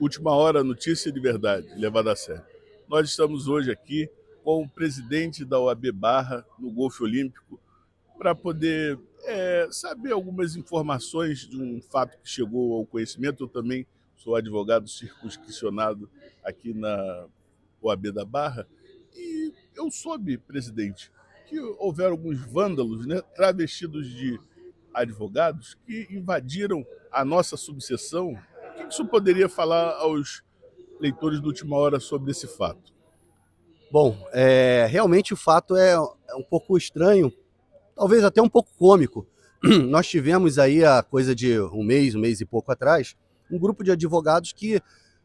Última hora, notícia de verdade, levada a sério. Nós estamos hoje aqui com o presidente da OAB Barra no Golfe Olímpico para poder é, saber algumas informações de um fato que chegou ao conhecimento. Eu também sou advogado circunscricionado aqui na OAB da Barra e eu soube, presidente, que houveram alguns vândalos, né, travestidos de advogados, que invadiram a nossa subseção, que o senhor poderia falar aos leitores do Última Hora sobre esse fato? Bom, é, realmente o fato é, é, um pouco estranho, talvez até um pouco cômico. Nós tivemos aí, a coisa de um mês, um mês e pouco atrás, um grupo de advogados que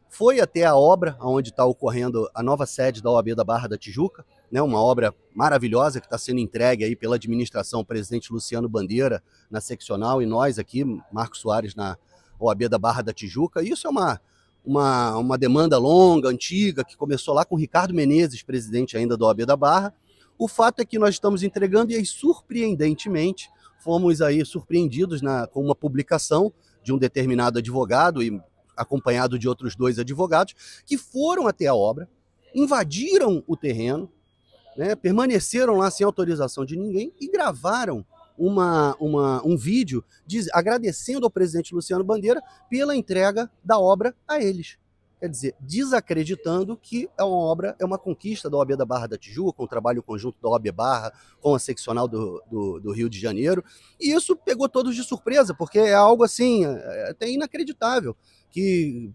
foi até a obra onde está ocorrendo a nova sede da OAB da Barra da Tijuca, né, uma obra maravilhosa que está sendo entregue aí pela administração presidente Luciano Bandeira na seccional e nós aqui, Marcos Soares na, OAB da Barra da Tijuca. Isso é uma, uma, uma demanda longa, antiga, que começou lá com Ricardo Menezes, presidente ainda do OAB da Barra. O fato é que nós estamos entregando e aí, surpreendentemente, fomos aí surpreendidos na, com uma publicação de um determinado advogado e acompanhado de outros dois advogados que foram até a obra, invadiram o terreno, né, permaneceram lá sem autorização de ninguém e gravaram uma, uma, um vídeo diz, agradecendo ao presidente Luciano Bandeira pela entrega da obra a eles. Quer dizer, desacreditando que é uma obra, é uma conquista da OAB da Barra da Tijuca, com um trabalho conjunto da OAB Barra com a seccional do, do, do Rio de Janeiro. E isso pegou todos de surpresa, porque é algo assim, é, até inacreditável, que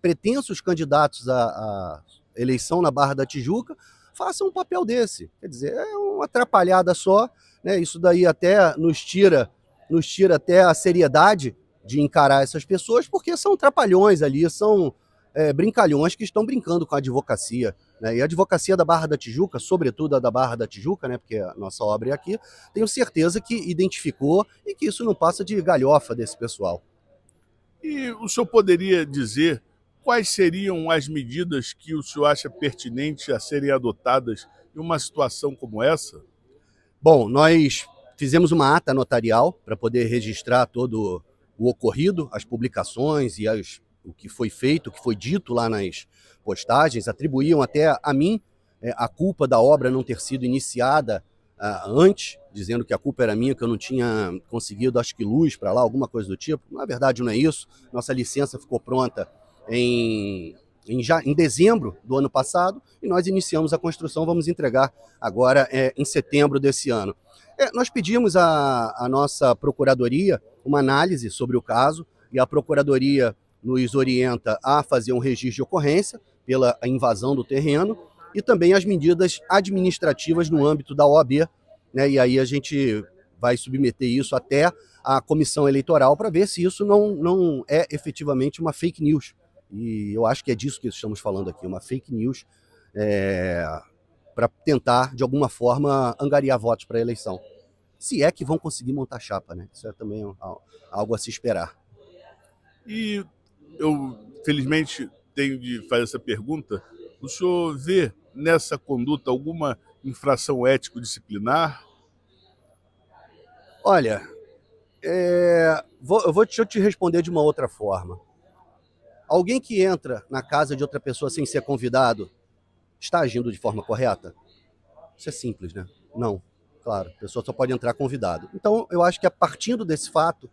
pretensos candidatos à, à eleição na Barra da Tijuca façam um papel desse. Quer dizer, é uma atrapalhada só né? Isso daí até nos tira, nos tira até a seriedade de encarar essas pessoas, porque são trapalhões ali, são é, brincalhões que estão brincando com a advocacia. Né? E a advocacia da Barra da Tijuca, sobretudo a da Barra da Tijuca, né? porque a nossa obra é aqui, tenho certeza que identificou e que isso não passa de galhofa desse pessoal. E o senhor poderia dizer quais seriam as medidas que o senhor acha pertinentes a serem adotadas em uma situação como essa? Bom, nós fizemos uma ata notarial para poder registrar todo o ocorrido, as publicações e as, o que foi feito, o que foi dito lá nas postagens. Atribuíam até a mim é, a culpa da obra não ter sido iniciada ah, antes, dizendo que a culpa era minha, que eu não tinha conseguido, acho que luz para lá, alguma coisa do tipo. Na verdade, não é isso. Nossa licença ficou pronta em em, já, em dezembro do ano passado e nós iniciamos a construção, vamos entregar agora é, em setembro desse ano. É, nós pedimos à nossa procuradoria uma análise sobre o caso e a procuradoria nos orienta a fazer um registro de ocorrência pela invasão do terreno e também as medidas administrativas no âmbito da OAB, né? E aí a gente vai submeter isso até a comissão eleitoral para ver se isso não, não é efetivamente uma fake news. E eu acho que é disso que estamos falando aqui, uma fake news é, para tentar, de alguma forma, angariar votos para a eleição. Se é que vão conseguir montar chapa, né? Isso é também algo a se esperar. E eu, felizmente, tenho de fazer essa pergunta. O senhor vê nessa conduta alguma infração ético-disciplinar? Olha, é, vou, eu vou eu te responder de uma outra forma. Alguém que entra na casa de outra pessoa sem ser convidado está agindo de forma correta? Isso é simples, né? Não, claro. A pessoa só pode entrar convidado. Então, eu acho que a partindo desse fato,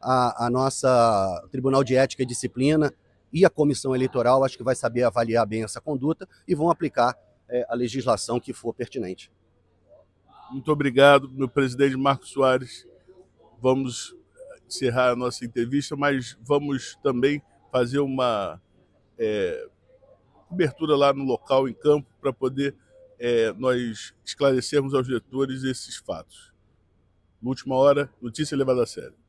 a, a nossa Tribunal de Ética e Disciplina e a Comissão Eleitoral acho que vai saber avaliar bem essa conduta e vão aplicar é, a legislação que for pertinente. Muito obrigado, meu presidente Marcos Soares. Vamos é, encerrar a nossa entrevista, mas vamos também fazer uma é, cobertura lá no local, em campo, para poder é, nós esclarecermos aos diretores esses fatos. última hora, notícia levada a sério.